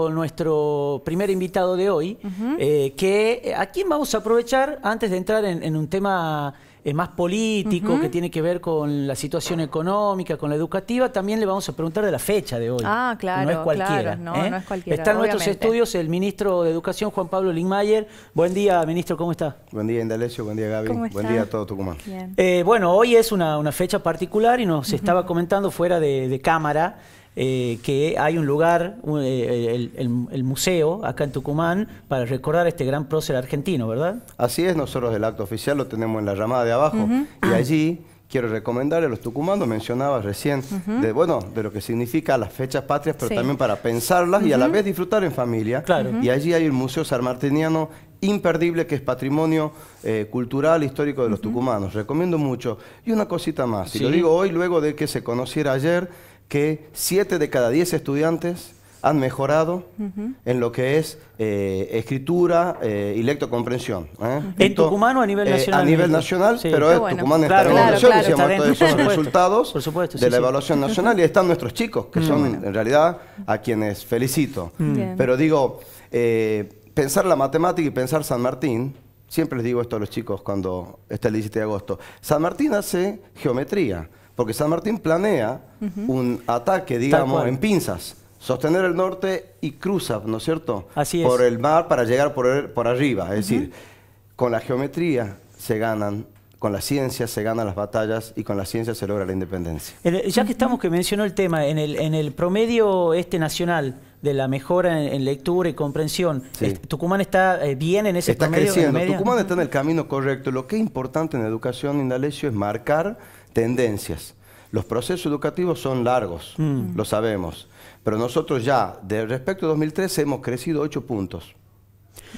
con nuestro primer invitado de hoy, eh, que eh, a quien vamos a aprovechar antes de entrar en, un tema eh, más político que tiene que ver con la situación económica, con la educativa, también le vamos a preguntar de la fecha de hoy. Ah, claro. No es cualquiera. Está en nuestros estudios el ministro de Educación, Juan Pablo Lingmayer. Buen día, ministro, ¿cómo está? Buen día, Indalecio. Buen día, Gaby. Buen día a todo Tucumán. bueno, hoy es una, fecha particular y nos estaba comentando fuera de cámara. Eh, que hay un lugar, eh, el, museo acá en Tucumán, para recordar este gran prócer argentino, ¿verdad? Así es, nosotros el acto oficial lo tenemos en la llamada de abajo y ah. allí quiero recomendarle a los tucumanos, mencionabas recién, de, bueno, de lo que significa las fechas patrias, pero también para pensarlas y a la vez disfrutar en familia. Claro. Y allí hay el Museo Sanmartiniano imperdible que es patrimonio eh, cultural histórico de los tucumanos. Recomiendo mucho. Y una cosita más, si lo digo hoy, luego de que se conociera ayer, que 7 de cada 10 estudiantes han mejorado en lo que es eh, escritura eh, y lectocomprensión. comprensión ¿eh? ¿En Tucumán o a nivel nacional? a nivel nacional, pero es Tucumán está esos resultados de la evaluación nacional y están nuestros chicos, que mm. son en realidad a quienes felicito. Mm. Pero digo, pensar la matemática y pensar San Martín, siempre les digo esto a los chicos cuando está el 17 de agosto, San Martín hace geometría porque San Martín planea un ataque, digamos, en pinzas. Sostener el norte y cruzar, ¿no es cierto? Así es. Por el mar para llegar por, por arriba. Es decir, con la geometría se ganan con la ciencia se ganan las batallas y con la ciencia se logra la independencia. ya que estamos, que mencionó el tema, en el, en el promedio este nacional de la mejora en, lectura y comprensión, ¿Tucumán está eh, bien en ese está Creciendo. Tucumán está en el camino correcto. Lo que es importante en educación, Indalecio, es marcar tendencias. Los procesos educativos son largos, mm. lo sabemos, pero nosotros ya, de respecto a 2013, hemos crecido 8 puntos.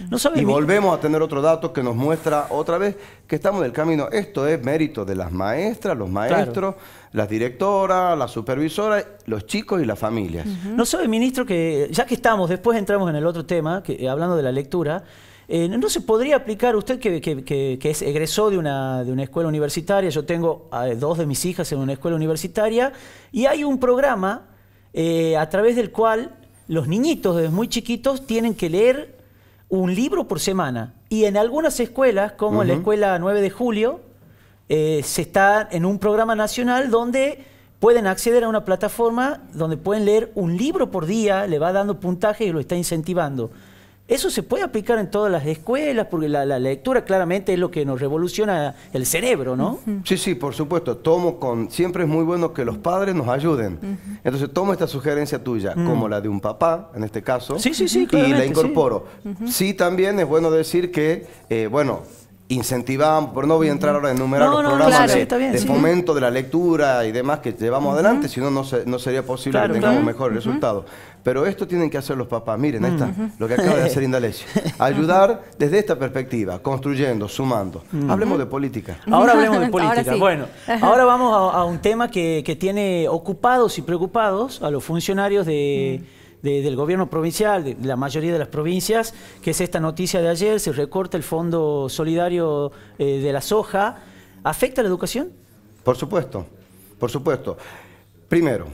No y volvemos a tener otro dato que nos muestra otra vez que estamos en el camino. Esto es mérito de las maestras, los maestros, las directoras, las supervisoras, los chicos y las familias. No sabe, ministro, que ya que estamos, después entramos en el otro tema, que, hablando de la lectura, eh, ¿No se podría aplicar usted que, es, egresó de una, de una, escuela universitaria? Yo tengo ah, dos de mis hijas en una escuela universitaria y hay un programa eh, a través del cual los niñitos desde muy chiquitos tienen que leer un libro por semana. Y en algunas escuelas, como la escuela 9 de julio, eh, se está en un programa nacional donde pueden acceder a una plataforma donde pueden leer un libro por día, le va dando puntaje y lo está incentivando. Eso se puede aplicar en todas las escuelas, porque la, lectura claramente es lo que nos revoluciona el cerebro, ¿no? Sí, sí, por supuesto. Tomo con. Siempre es muy bueno que los padres nos ayuden. Entonces tomo esta sugerencia tuya, mm. como la de un papá, en este caso. Y la incorporo. Sí. también es bueno decir que, eh, bueno, incentivamos, pero no voy a entrar ahora en enumerar los programas de, de fomento de la lectura y demás que llevamos adelante, si no, no sería posible que tengamos resultado. mejores Pero esto tienen que hacer los papás. Miren, ahí está, lo que acaba de hacer Indalecio. Ayudar desde esta perspectiva, construyendo, sumando. Hablemos de política. Ahora hablemos de política. Bueno, ahora vamos a, un tema que, tiene ocupados y preocupados a los funcionarios de del gobierno provincial, de la mayoría de las provincias, que es esta noticia de ayer, se recorta el Fondo Solidario eh, de la Soja, ¿afecta la educación? Por supuesto, por supuesto. Primero,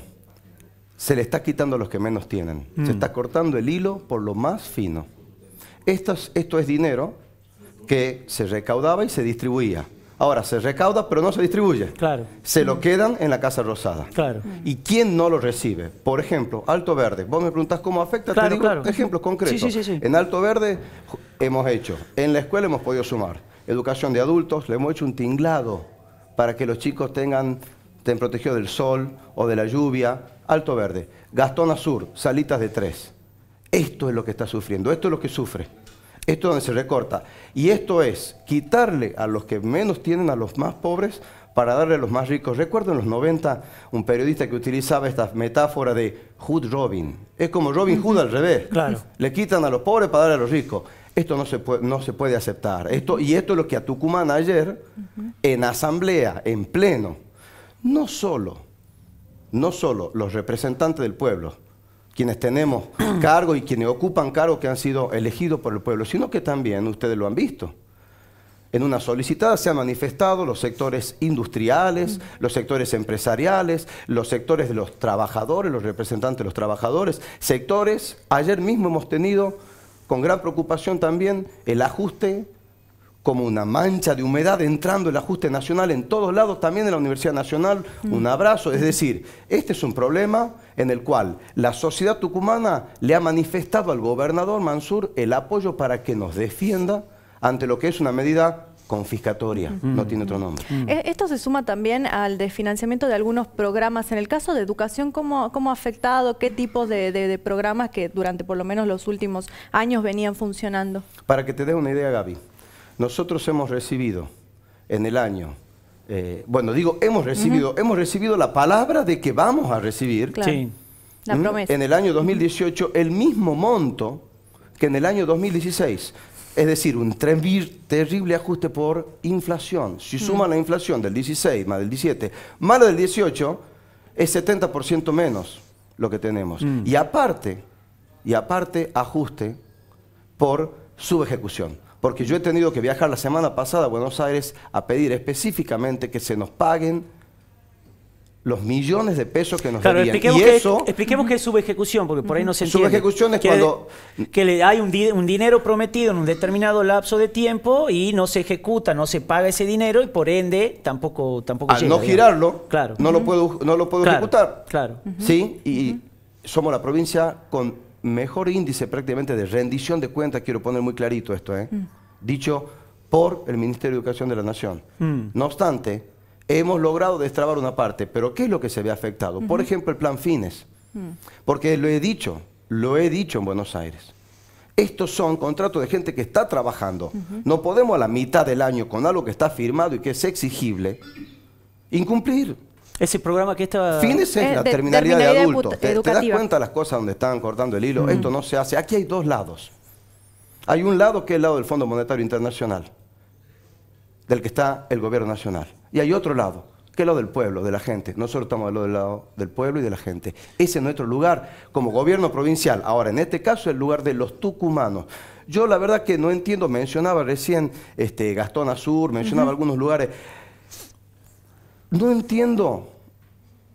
se le está quitando a los que menos tienen, se mm. está cortando el hilo por lo más fino. esto es dinero que se recaudaba y se distribuía. Ahora se recauda, pero no se distribuye. Claro. Se lo quedan en la Casa Rosada. Claro. ¿Y quién no lo recibe? Por ejemplo, Alto Verde. Vos me preguntás cómo afecta, claro, te digo claro. ejemplos concretos. Sí, sí, sí, en Alto Verde hemos hecho, en la escuela hemos podido sumar educación de adultos, le hemos hecho un tinglado para que los chicos tengan, estén protegidos del sol o de la lluvia. Alto Verde. Gastón Azur, salitas de tres. Esto es lo que está sufriendo, esto es lo que sufre. Esto es donde se recorta. Y esto es quitarle a los que menos tienen, a los más pobres, para darle a los más ricos. Recuerdo en los 90 un periodista que utilizaba esta metáfora de Hood Robin. Es como Robin Hood al revés. Claro. Le quitan a los pobres para darle a los ricos. Esto no se puede, no se puede aceptar. Esto, y esto es lo que a Tucumán ayer, en asamblea, en pleno, no solo, no solo los representantes del pueblo, quienes tenemos cargo y quienes ocupan cargo que han sido elegidos por el pueblo, sino que también ustedes lo han visto. En una solicitada se han manifestado los sectores industriales, mm. los sectores empresariales, los sectores de los trabajadores, los representantes de los trabajadores, sectores, ayer mismo hemos tenido con gran preocupación también el ajuste como una mancha de humedad entrando el ajuste nacional en todos lados, también en la Universidad Nacional, mm. un abrazo. Es decir, este es un problema en el cual la sociedad tucumana le ha manifestado al gobernador Mansur el apoyo para que nos defienda ante lo que es una medida confiscatoria, mm. no tiene otro nombre. Mm. Eh, esto se suma también al desfinanciamiento de algunos programas. En el caso de educación, ¿cómo, ha afectado? ¿Qué tipo de, de, programas que durante por lo menos los últimos años venían funcionando? Para que te dé una idea, Gaby, nosotros hemos recibido en el año, eh, bueno, digo, hemos recibido, hemos recibido la palabra de que vamos a recibir ¿Mm? en el año 2018 el mismo monto que en el año 2016. Es decir, un terrible ajuste por inflación. Si mm. suma la inflación del 16 más del 17 más la del 18, es 70% menos lo que tenemos. Mm. Y aparte, y aparte ajuste por subejecución porque yo he tenido que viajar la semana pasada a Buenos Aires a pedir específicamente que se nos paguen los millones de pesos que nos claro, debían. Expliquemos que, eso, qué es subejecución, porque por ahí no se entiende. Subejecución es cuando... Que le hay un, dinero prometido en un determinado lapso de tiempo y no se ejecuta, no se paga ese dinero y por ende tampoco tampoco Al no girarlo, no, lo puedo, no lo puedo ejecutar. Claro. ¿Sí? Y somos la provincia con mejor índice prácticamente de rendición de cuentas, quiero poner muy clarito esto, ¿eh? Mm. dicho por el Ministerio de Educación de la Nación. Mm. No obstante, hemos logrado destrabar una parte, pero ¿qué es lo que se ve afectado? Por ejemplo, el plan Fines, mm. porque lo he dicho, lo he dicho en Buenos Aires. Estos son contratos de gente que está trabajando. No podemos a la mitad del año con algo que está firmado y que es exigible incumplir. Ese programa que estaba... Fines es la de, terminalidad, eh, de adultos. ¿Te, das cuenta las cosas donde estaban cortando el hilo. Mm. Esto no se hace. Aquí hay dos lados. Hay un lado que es el lado del Fondo Monetario Internacional, del que está el gobierno nacional. Y hay otro lado, que es lo del pueblo, de la gente. Nosotros estamos del lado del pueblo y de la gente. Ese es nuestro lugar como gobierno provincial. Ahora, en este caso, el lugar de los tucumanos. Yo la verdad que no entiendo, mencionaba recién este, Gastón Azur, mencionaba algunos lugares. No entiendo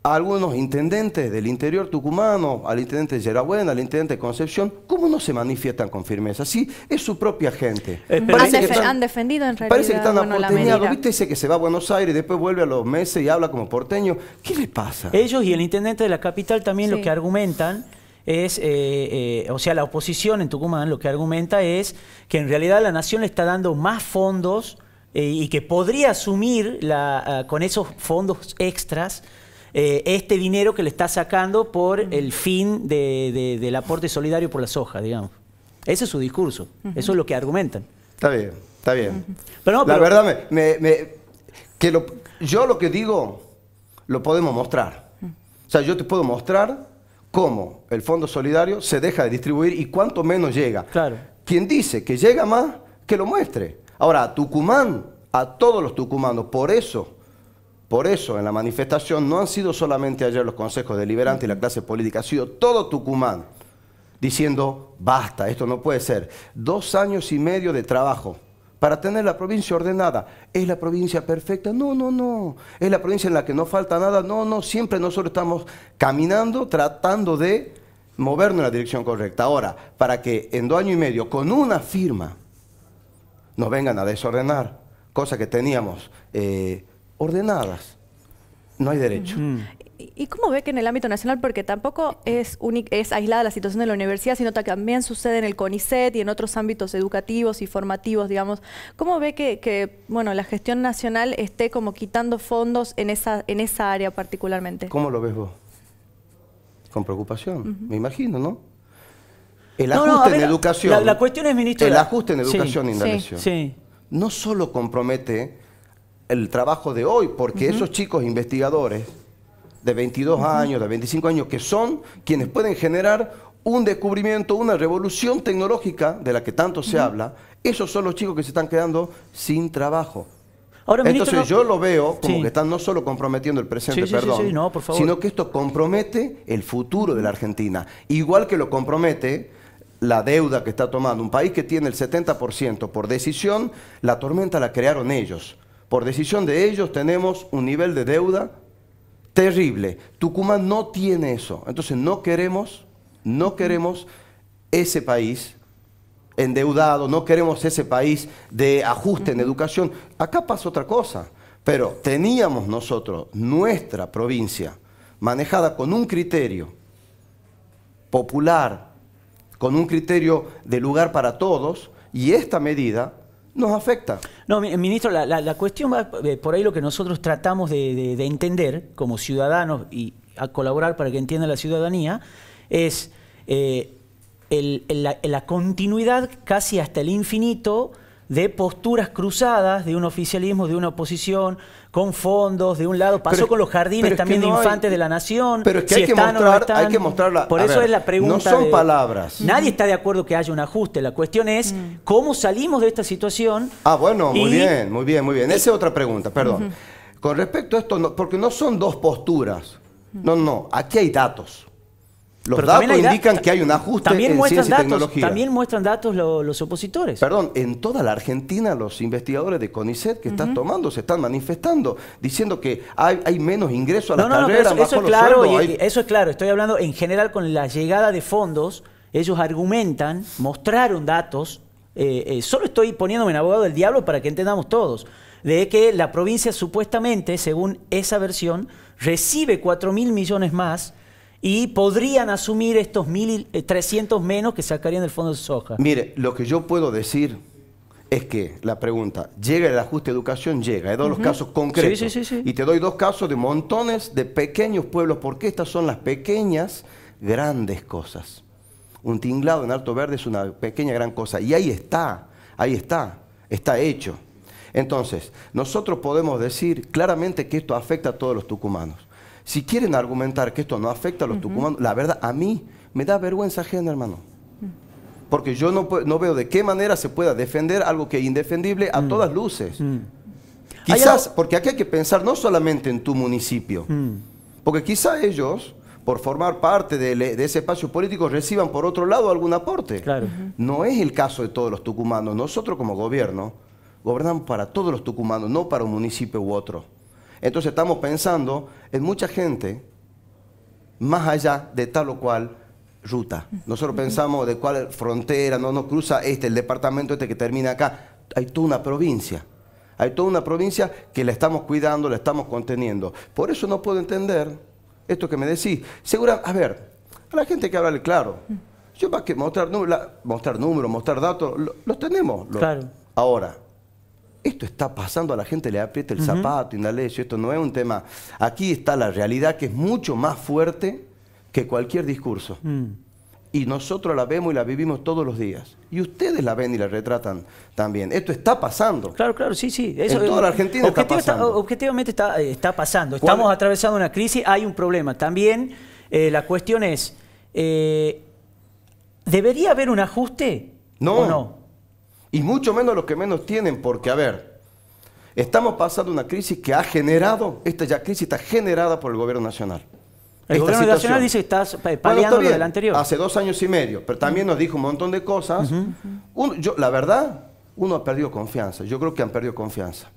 a algunos intendentes del interior tucumano, al intendente de Yerabuena, al intendente de Concepción, ¿cómo no se manifiestan con firmeza? Sí, es su propia gente. han, defendido en realidad. Parece que están ¿Viste ese que se va a Buenos Aires, y después vuelve a los meses y habla como porteño? ¿Qué le pasa? Ellos y el intendente de la capital también lo que argumentan es, eh, eh, o sea, la oposición en Tucumán lo que argumenta es que en realidad la nación le está dando más fondos eh, y que podría asumir ah, con esos fondos extras eh, este dinero que le está sacando por el fin del aporte solidario por la soja, digamos. Ese es su discurso, eso es lo que argumentan. Está bien, está bien. Pero la verdad, me, que lo, yo lo que digo lo podemos mostrar. O sea, yo te puedo mostrar cómo el Fondo Solidario se deja de distribuir y cuánto menos llega. Claro. Quien dice que llega más, que lo muestre. Ahora, a Tucumán, a todos los tucumanos, por eso, por eso en la manifestación no han sido solamente ayer los consejos deliberantes y la clase política, ha sido todo Tucumán diciendo, basta, esto no puede ser. Dos años y medio de trabajo para tener la provincia ordenada. ¿Es la provincia perfecta? No, no, no. ¿Es la provincia en la que no falta nada? No, no. Siempre nosotros estamos caminando, tratando de movernos en la dirección correcta. Ahora, para que en dos años y medio, con una firma, nos vengan a desordenar cosas que teníamos eh, ordenadas. No hay derecho. ¿Y cómo ve que en el ámbito nacional, porque tampoco es, es aislada la situación de la universidad, sino que también sucede en el CONICET y en otros ámbitos educativos y formativos, digamos, ¿cómo ve que, bueno, la gestión nacional esté como quitando fondos en esa, en esa área particularmente? ¿Cómo lo ves vos? Con preocupación, me imagino, ¿no? El ajuste en educación. La, cuestión es, ministro. El ajuste en educación, no solo compromete el trabajo de hoy, porque esos chicos investigadores de 22 años, de 25 años, que son quienes pueden generar un descubrimiento, una revolución tecnológica de la que tanto se habla, esos son los chicos que se están quedando sin trabajo. Ahora, Entonces yo lo veo como que están no solo comprometiendo el presente, perdón, sino que esto compromete el futuro de la Argentina, igual que lo compromete la deuda que está tomando. Un país que tiene el 70% por decisión, la tormenta la crearon ellos. Por decisión de ellos tenemos un nivel de deuda terrible. Tucumán no tiene eso. Entonces no queremos, no queremos ese país endeudado, no queremos ese país de ajuste en educación. Acá pasa otra cosa, pero teníamos nosotros nuestra provincia manejada con un criterio popular, con un criterio de lugar para todos y esta medida nos afecta. No, ministro, la, cuestión va eh, por ahí lo que nosotros tratamos de, entender como ciudadanos y a colaborar para que entienda la ciudadanía es eh, la, la continuidad casi hasta el infinito de posturas cruzadas de un oficialismo, de una oposición, con fondos, de un lado. Pasó con los jardines también de infantes de la nación. Pero es que hay, que mostrar, mostrarla. Por eso es la pregunta. No son palabras. Nadie está de acuerdo que haya un ajuste. La cuestión es mm. cómo salimos de esta situación. Ah, bueno, muy bien, muy bien, muy bien. Esa es otra pregunta, perdón. Con respecto a esto, porque no son dos posturas. No, no, aquí hay datos. Los datos indican que hay un ajuste también en muestran ciencia datos, tecnología. También muestran datos los opositores. Perdón, en toda la Argentina los investigadores de CONICET que están tomando se están manifestando diciendo que hay, menos ingresos a la eso, es claro, Estoy hablando en general con la llegada de fondos. Ellos argumentan, mostraron datos. Eh, eh, solo estoy poniéndome en abogado del diablo para que entendamos todos de que la provincia supuestamente, según esa versión, recibe 4 mil millones más y podrían asumir estos 1.300 eh, menos que sacarían del fondo de soja. Mire, lo que yo puedo decir es que la pregunta, ¿llega el ajuste de educación? Llega. He ¿eh? dado los casos concretos. Sí, sí, sí, y te doy dos casos de montones de pequeños pueblos, porque estas son las pequeñas, grandes cosas. Un tinglado en Alto Verde es una pequeña, gran cosa. Y ahí está, ahí está, está hecho. Entonces, nosotros podemos decir claramente que esto afecta a todos los tucumanos. Si quieren argumentar que esto no afecta a los tucumanos, la verdad, a mí me da vergüenza ajena, hermano. Mm. Porque yo no, no veo de qué manera se pueda defender algo que es indefendible a mm. todas luces. Mm. Quizás, porque aquí hay que pensar no solamente en tu municipio, porque quizás ellos, por formar parte de, ese espacio político, reciban por otro lado algún aporte. No es el caso de todos los tucumanos. Nosotros como gobierno gobernamos para todos los tucumanos, no para un municipio u otro. Entonces estamos pensando en mucha gente más allá de tal o cual ruta. Nosotros pensamos de cuál frontera, no nos cruza este, el departamento este que termina acá. Hay toda una provincia. Hay toda una provincia que la estamos cuidando, la estamos conteniendo. Por eso no puedo entender esto que me decís. Segura, a ver, a la gente hay que hablarle claro. Yo para que mostrar, números, mostrar números, mostrar datos, los tenemos ahora esto está pasando, a la gente le aprieta el zapato, y esto no es un tema. Aquí está la realidad que es mucho más fuerte que cualquier discurso. Mm. Y nosotros la vemos y la vivimos todos los días. Y ustedes la ven y la retratan también. Esto está pasando. Claro, claro, sí, sí. en toda la Argentina está pasando. objetivamente está, eh, pasando. Estamos atravesando una crisis, hay un problema. También eh, la cuestión es, eh, ¿debería haber un ajuste o no? Y mucho menos los que menos tienen, porque a ver, estamos pasando una crisis que ha generado, esta ya crisis está generada por el gobierno nacional. El gobierno nacional dice que estás paliando del anterior. Hace dos años y medio, pero también nos dijo un montón de cosas. yo, la verdad, uno ha perdido confianza. Yo creo que han perdido confianza.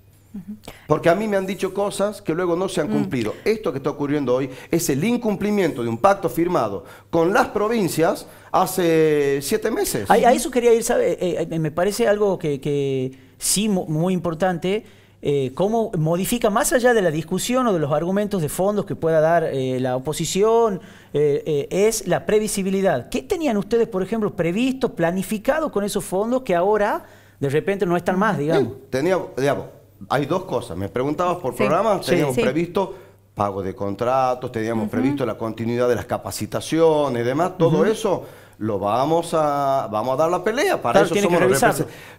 Porque a mí me han dicho cosas que luego no se han mm. cumplido. Esto que está ocurriendo hoy es el incumplimiento de un pacto firmado con las provincias hace siete meses. A, eso quería ir, eh, eh, me parece algo que, sí, muy importante. Eh, cómo modifica, más allá de la discusión o de los argumentos de fondos que pueda dar la oposición, es la previsibilidad. ¿Qué tenían ustedes, por ejemplo, previsto, planificado con esos fondos que ahora de repente no están mm, más, digamos? tenía, digamos, hay dos cosas. Me preguntabas por programa, teníamos previsto pago de contratos, teníamos previsto la continuidad de las capacitaciones, demás, todo eso lo vamos a, vamos a dar la pelea. Para eso somos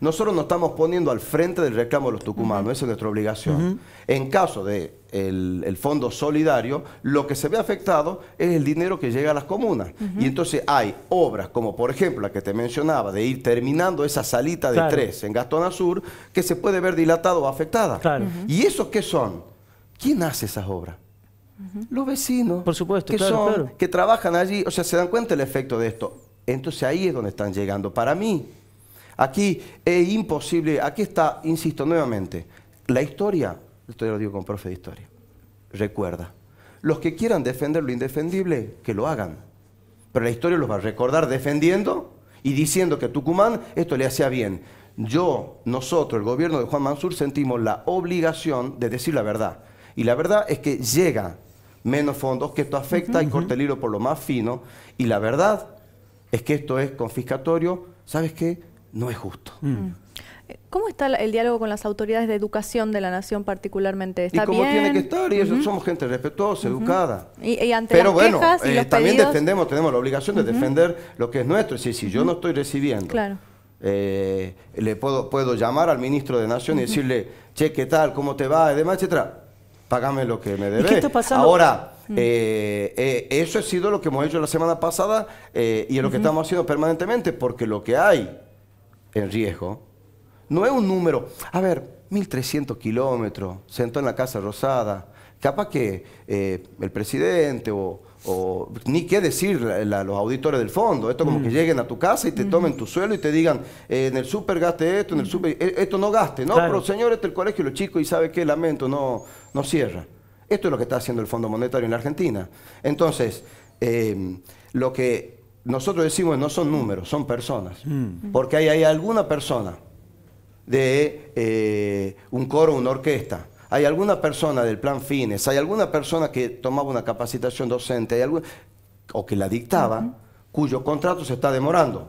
Nosotros nos estamos poniendo al frente del reclamo de los tucumanos, esa es nuestra obligación. En caso de el, fondo solidario, lo que se ve afectado es el dinero que llega a las comunas. Y entonces hay obras como, por ejemplo, la que te mencionaba, de ir terminando esa salita de tres en Gastón Azur, que se puede ver dilatada o afectada. ¿Y esos qué son? ¿Quién hace esas obras? Los vecinos. Por supuesto, claro, que trabajan allí, o sea, se dan cuenta el efecto de esto. Entonces ahí es donde están llegando. Para mí, aquí es imposible, aquí está, insisto nuevamente, la historia, esto lo digo con profe de historia, recuerda, los que quieran defender lo indefendible, que lo hagan. Pero la historia los va a recordar defendiendo y diciendo que a Tucumán esto le hacía bien. Yo, nosotros, el gobierno de Juan Mansur, sentimos la obligación de decir la verdad. Y la verdad es que llega menos fondos, que esto afecta y corta el hilo por lo más fino. Y la verdad es que esto es confiscatorio, ¿sabes qué? No es justo. Mm. Mm. Eh, ¿Cómo está el diálogo con las autoridades de educación de la nación particularmente? ¿Está y cómo tiene que estar, y somos gente respetuosa, educada. Y, ante Pero bueno, eh, también defendemos, tenemos la obligación de defender lo que es nuestro. Es decir, si yo no estoy recibiendo, eh, le puedo, puedo llamar al ministro de Nación y decirle, che, ¿qué tal? ¿Cómo te va? Y demás, págame lo que me debe Ahora, mm. eh, eh, eso ha sido lo que hemos hecho la semana pasada eh, y es lo que estamos haciendo permanentemente, porque lo que hay en riesgo no es un número. A ver, 1.300 kilómetros, sentó en la Casa Rosada. Capaz que el presidente o o ni qué decir a los auditores del fondo. Esto como mm. que lleguen a tu casa y te mm. tomen tu suelo y te digan, eh, en el súper gaste esto, en el mm. súper, e, esto no gaste. No, claro. pero es este, el colegio, los chicos, y sabe qué, lamento, no, no cierra. Esto es lo que está haciendo el Fondo Monetario en la Argentina. Entonces, em, lo que nosotros decimos no son números, son personas. Porque ahí hay alguna persona de eh, un coro, una orquesta, hay alguna persona del plan FINES, hay alguna persona que tomaba una capacitación docente, o que la dictaba, cuyo contrato se está demorando.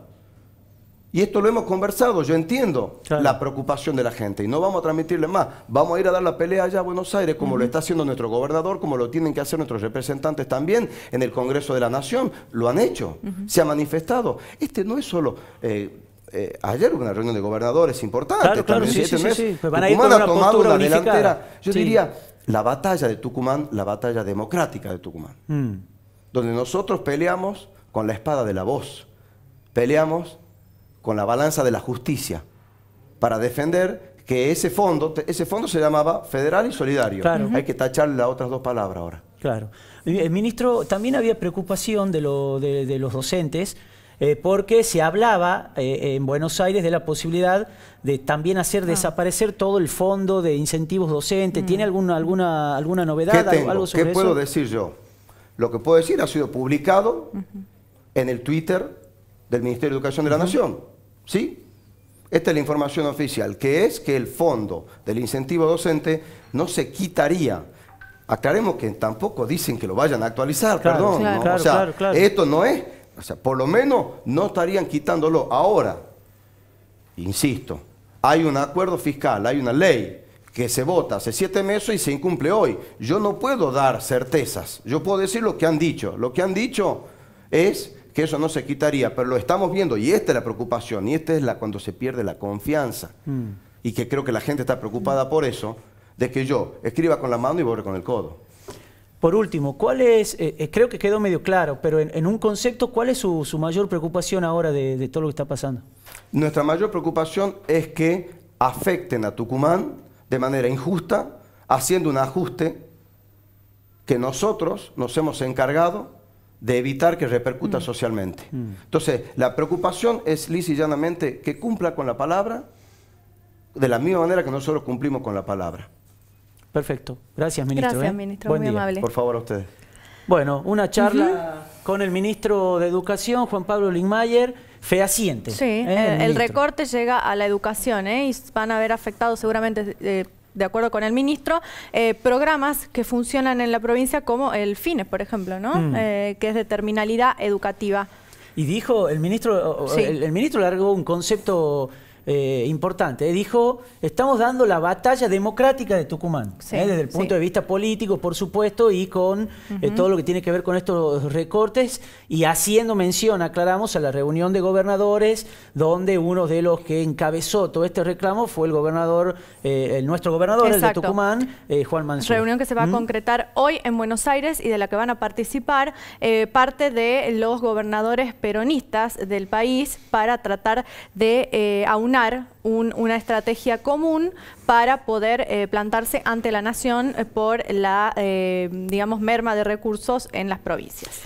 Y esto lo hemos conversado, yo entiendo la preocupación de la gente y no vamos a transmitirle más. Vamos a ir a dar la pelea allá a Buenos Aires, como lo está haciendo nuestro gobernador, como lo tienen que hacer nuestros representantes también en el Congreso de la Nación. Lo han hecho, se ha manifestado. Este no es solo eh, eh, ayer hubo una reunión de gobernadores importante. Claro, ha tomado delantera. Yo diría, la batalla de Tucumán, la batalla democrática de Tucumán. Mm. Donde nosotros peleamos con la espada de la voz. Peleamos con la balanza de la justicia. Para defender que ese fondo, ese fondo se llamaba federal y solidario. Hay que tachar las otras dos palabras ahora. Claro. El eh, ministro, también había preocupación de los docentes eh, porque se hablaba eh, en Buenos Aires de la posibilidad de también hacer ah. desaparecer todo el fondo de incentivos docentes. Mm. ¿Tiene alguna, alguna, alguna novedad? o Algo sobre eso? ¿Qué puedo decir yo? Lo que puedo decir ha sido publicado en el Twitter del Ministerio de Educación de la Nación. ¿Sí? Esta es la información oficial, que es que el fondo del incentivo docente no se quitaría. Aclaremos que tampoco dicen que lo vayan a actualizar, perdón. esto no es o sea, por lo menos no estarían quitándolo. Ahora, insisto, hay un acuerdo fiscal, hay una ley que se vota hace siete meses y se incumple hoy. Yo no puedo dar certezas. Yo puedo decir lo que han dicho. Lo que han dicho es que eso no se quitaría, pero lo estamos viendo y esta es la preocupación y esta es la cuando se pierde la confianza mm. y que creo que la gente está preocupada por eso, de que yo escriba con la mano y borre con el codo. Por último, ¿cuál es, eh, eh, creo que quedó medio claro, pero en, un concepto, ¿cuál es su, mayor preocupación ahora de, todo lo que está pasando? Nuestra mayor preocupación es que afecten a Tucumán de manera injusta, haciendo un ajuste que nosotros nos hemos encargado de evitar que repercuta mm. socialmente. Mm. Entonces, la preocupación es lisa y llanamente que cumpla con la palabra de la misma manera que nosotros cumplimos con la palabra. Perfecto. Gracias, ministro. Gracias, ¿eh? ministro. Buen día. Por favor, a ustedes. Bueno, una charla con el ministro de Educación, Juan Pablo Lingmayer, fehaciente. Sí, ¿eh? el, recorte llega a la educación ¿eh? y van a haber afectado seguramente... Eh, de acuerdo con el ministro, programas que funcionan en la provincia como el FINES, por ejemplo, ¿no? Mm. que es de terminalidad educativa. Y dijo, el ministro, el, ministro largó un concepto eh, importante. ¿eh? Dijo, estamos dando la batalla democrática de Tucumán, ¿eh? desde el punto de vista político, por supuesto, y con todo lo que tiene que ver con estos recortes, y haciendo mención, aclaramos, a la reunión de gobernadores, donde uno de los que encabezó todo este reclamo fue el gobernador, el nuestro gobernador, el de Tucumán, Juan Mansur. Reunión que se va a ¿Mm? concretar hoy en Buenos Aires y de la que van a participar parte de los gobernadores peronistas del país para tratar de aunar una estrategia común para poder eh, plantarse ante la nación eh, por la, eh, digamos, merma de recursos en las provincias.